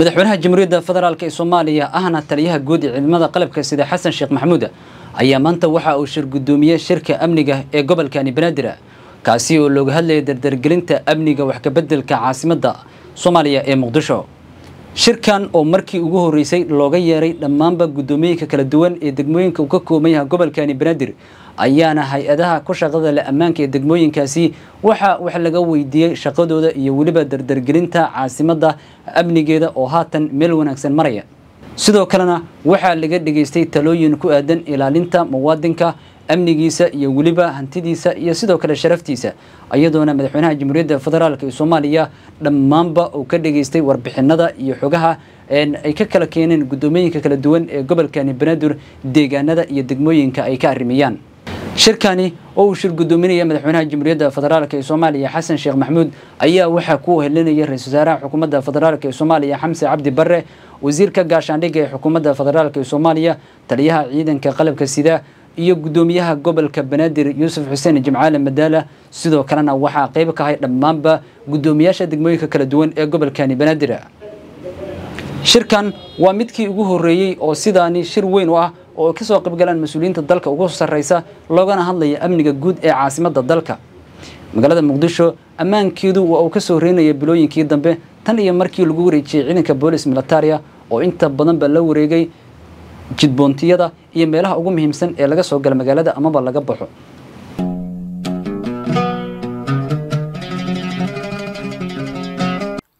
madaxweynaha jamhuuriyadda federaalk ee soomaaliya ahna taliyaha guud ee ciidamada qalabka sida xasan sheekh maxamuud ayaa maanta waxa uu shirgudoomiye shirka amniga ee gobolkani banaadir kaasi oo looga hadlayay dardargelinta amniga waxkabedelka caasimadda soomaaliya ee muqdisho shirkan oo markii ugu horeysay looga yeeray dhammaanba guddoomiyeynka kala duwan ee degmooyinka uu ka kooman yaha gobolkani banaadir ayaana hay-adaha ku shaqada leh ammaanka ee degmooyinkaasi waxa wax laga weydiiyey shaqadooda iyo weliba dardargelinta caasimadda amnigeeda oo haatan meel wanaagsan maraya sidoo kalena waxaa laga dhegaystay talooyin ku aadan ilaalinta muwaadinka amnigiisa iyo weliba hantidiisa iyo sidoo kale sharaftiisa iyadoona madaxweynaha jamhuuriyadda federaalka ee soomaaliya dhammaanba uu ka dhegaystay warbixinada iyo xogaha ay ka kala keeneen gudoomiyooyinka kala duwan ee gobolkani banaadur deegaanada iyo degmooyinka ay ka arrimayaan shirkani oo uu shir gudoominaya madaxweynaha jamhuuriyadda federaalk ee soomaaliya xasan sheekh maxamuud ayaa waxaa ku helinaya ra-isul wasaaraha xukuumadda federaalk ee soomaaliya xamse cabdi barre wasiirka gaashaandhigga ee xukuumadda federaalk ee soomaaliya taliyaha ciidanka qalabka sida iyo gudoomiyaha gobolka banaadir yuusuf xuseen jimcaale madaala sidoo kalena waxaa qayb ka hay dhammaanba gudoomiyaasha degmooyinka kala duwan ee gobolkani banaadir shirkan waa midkii ugu horreeyey oo sidaani shir weyn u ah oo ay ka soo qaybgalaan mas-uuliyiinta dalka ugu sarraysa loogana hadlaya amniga guud ee caasimadda dalka magaalada muqdisho ammaankeedu waa uu ka soo reynaya bilooyinkii dambe tan iyo markii lagu wareejiyey ciidanka boolis militaria oo inta badanba la wareegay jidboontiyada iyo meelaha ugu muhiimsan ee laga soo gala magaalada amaba laga baxo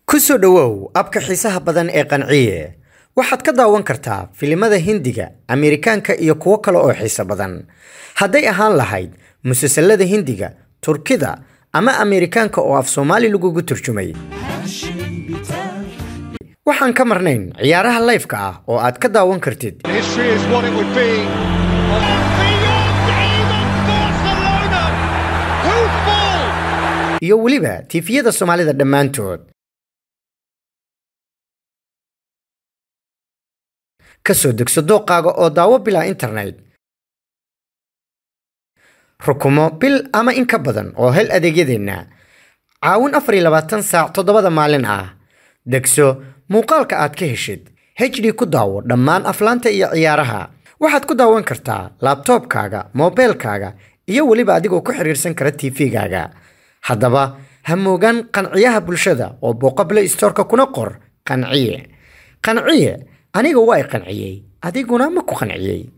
kusoo dhowow abka xiisaha badan ee qanciye waxaad ka daawan kartaa filimada hindiga ameerikaanka iyo kuwo kale oo xiise badan hadday ahaan lahayd musalsalada hindiga turkida ama ameerikaanka oo af soomaali lagugu turjumay waxaan ka marnayn ciyaaraha layfka ah oo aad ka daawan kartid iyo weliba tiifiyada soomaalida dhammaantood ka soo degso dooqaaga oo daawo bilaa internet rukumo bil ama in ka badan oo hel adeegyadeenna caawin afar iyo labaatan saac toddobada maalin ah degso muuqaalka aad ka heshid hd ku daawo dhammaan aflaanta iyo ciyaaraha waxaad ku daawan kartaa laabtoobkaaga moobeelkaaga iyo weliba adigoo ku xiriirsan kara t v-gaaga haddaba ha moogaan qanciyaha bulshada oo booqable stoorka kuna qor qanciye qanciye aniga waa i qanciyey adiguna ma ku qanciyey